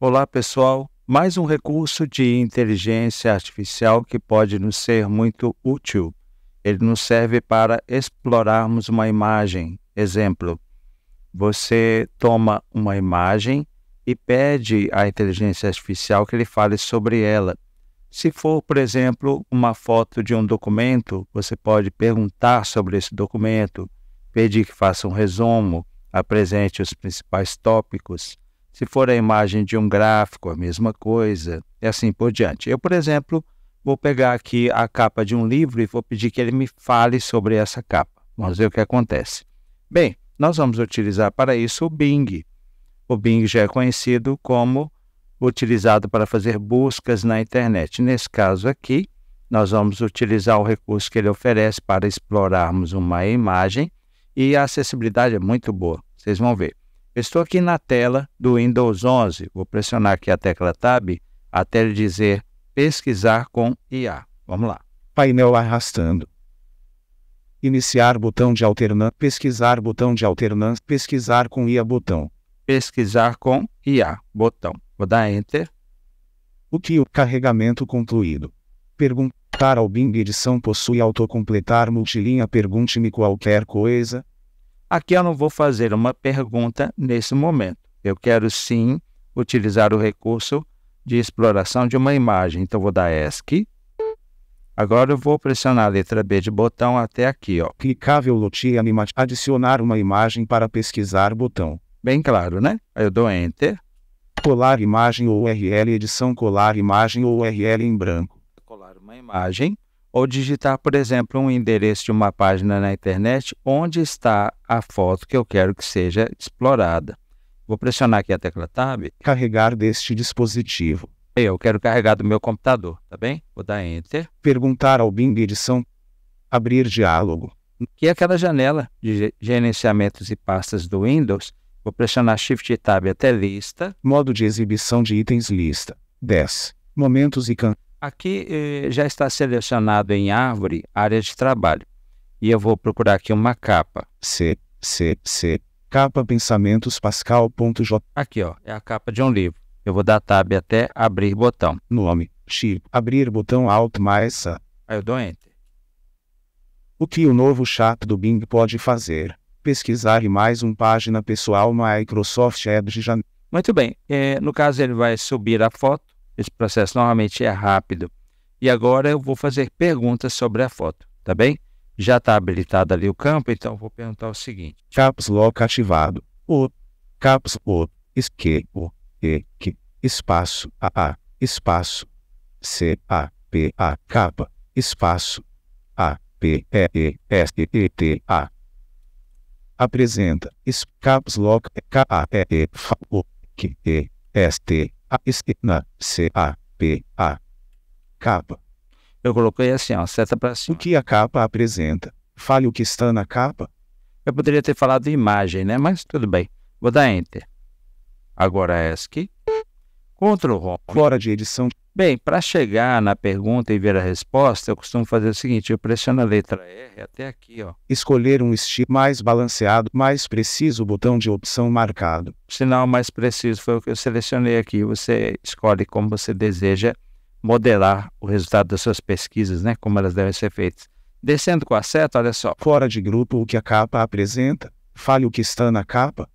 Olá, pessoal. Mais um recurso de inteligência artificial que pode nos ser muito útil. Ele nos serve para explorarmos uma imagem. Exemplo, você toma uma imagem e pede à inteligência artificial que ele fale sobre ela. Se for, por exemplo, uma foto de um documento, você pode perguntar sobre esse documento, pedir que faça um resumo, apresente os principais tópicos. Se for a imagem de um gráfico, a mesma coisa, e assim por diante. Eu, por exemplo, vou pegar aqui a capa de um livro e vou pedir que ele me fale sobre essa capa. Vamos ver o que acontece. Bem, nós vamos utilizar para isso o Bing. O Bing já é conhecido como utilizado para fazer buscas na internet. Nesse caso aqui, nós vamos utilizar o recurso que ele oferece para explorarmos uma imagem e a acessibilidade é muito boa. Vocês vão ver. Estou aqui na tela do Windows 11. Vou pressionar aqui a tecla Tab até ele dizer Pesquisar com IA. Vamos lá. Painel arrastando. Iniciar botão de alternância. Pesquisar botão de alternância. Pesquisar com IA botão. Pesquisar com IA botão. Vou dar Enter. O que o carregamento concluído? Perguntar ao Bing edição possui autocompletar multilinha. Pergunte-me qualquer coisa. Aqui eu não vou fazer uma pergunta nesse momento. Eu quero sim utilizar o recurso de exploração de uma imagem. Então vou dar ESC. Agora eu vou pressionar a letra B de botão até aqui, ó. Clicável lote anima adicionar uma imagem para pesquisar botão. Bem claro, né? Aí eu dou enter. Colar imagem ou URL edição colar imagem ou URL em branco. Colar uma imagem ou digitar, por exemplo, um endereço de uma página na internet onde está a foto que eu quero que seja explorada. Vou pressionar aqui a tecla Tab. Carregar deste dispositivo. Eu quero carregar do meu computador, tá bem? Vou dar Enter. Perguntar ao Bing edição. Abrir diálogo. Que é aquela janela de gerenciamentos e pastas do Windows. Vou pressionar Shift Tab até lista. Modo de exibição de itens lista. 10. Momentos e can Aqui eh, já está selecionado em árvore área de trabalho. E eu vou procurar aqui uma capa. C, C, C. Capa Pensamentos Pascal.j. Aqui, ó, é a capa de um livro. Eu vou dar tab até abrir botão. Nome. X. Abrir botão Alt mais A. Aí eu dou Enter. O que o novo chat do Bing pode fazer? Pesquisar e mais uma página pessoal Microsoft Edge. Muito bem. Eh, no caso, ele vai subir a foto esse processo normalmente é rápido. E agora eu vou fazer perguntas sobre a foto, tá bem? Já está habilitado ali o campo, então vou perguntar o seguinte: Caps Lock ativado. O Caps O que O E que espaço A A espaço C A P A Capa espaço A P E E S E T A apresenta Caps Lock K A E E F O Q E S T a esquina C A P A capa. Eu coloquei assim, ó, seta para cima. O que a capa apresenta? Fale o que está na capa. Eu poderia ter falado imagem, né? Mas tudo bem. Vou dar enter. Agora ESC. Ctrl fora de edição. Bem, para chegar na pergunta e ver a resposta, eu costumo fazer o seguinte: eu pressiono a letra R até aqui, ó. Escolher um estilo mais balanceado, mais preciso, botão de opção marcado. sinal mais preciso foi o que eu selecionei aqui. Você escolhe como você deseja modelar o resultado das suas pesquisas, né? Como elas devem ser feitas. Descendo com a seta, olha só. Fora de grupo o que a capa apresenta. Fale o que está na capa.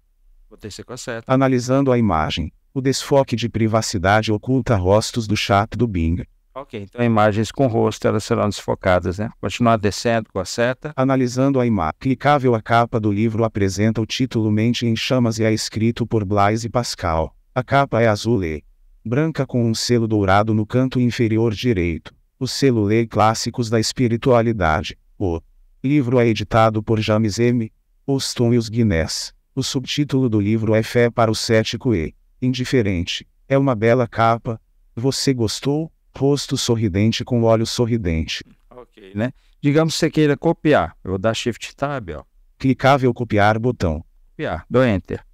Vou descer com a seta. Analisando a imagem. O desfoque de privacidade oculta rostos do chat do Bing. Ok, então imagens com rosto elas serão desfocadas, né? Continuar descendo com a seta. Analisando a imagem, clicável a capa do livro apresenta o título Mente em Chamas e é escrito por Blaise Pascal. A capa é azul e branca com um selo dourado no canto inferior direito. O selo lê clássicos da espiritualidade. O livro é editado por James M. Austin e os Guinness. O subtítulo do livro é Fé para o Cético e indiferente. É uma bela capa. Você gostou? Rosto sorridente com olho sorridente. Ok, né? Digamos que você queira copiar. Eu vou dar Shift Tab, ó. Clicável copiar botão. Copiar. Dou Enter.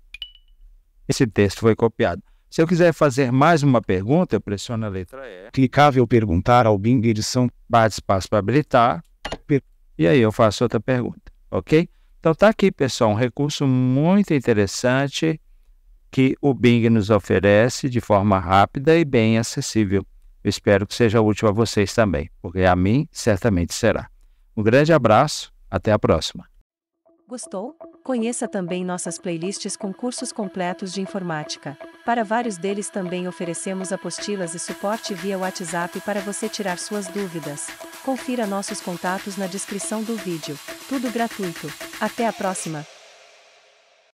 Esse texto foi copiado. Se eu quiser fazer mais uma pergunta, eu pressiono a letra E. Clicável perguntar ao Bing edição. Bate espaço para habilitar. Per... E aí eu faço outra pergunta, ok? Então tá aqui, pessoal, um recurso muito interessante que o Bing nos oferece de forma rápida e bem acessível. Eu espero que seja útil a vocês também, porque a mim certamente será. Um grande abraço, até a próxima. Gostou? Conheça também nossas playlists com cursos completos de informática. Para vários deles também oferecemos apostilas e suporte via WhatsApp para você tirar suas dúvidas. Confira nossos contatos na descrição do vídeo. Tudo gratuito. Até a próxima!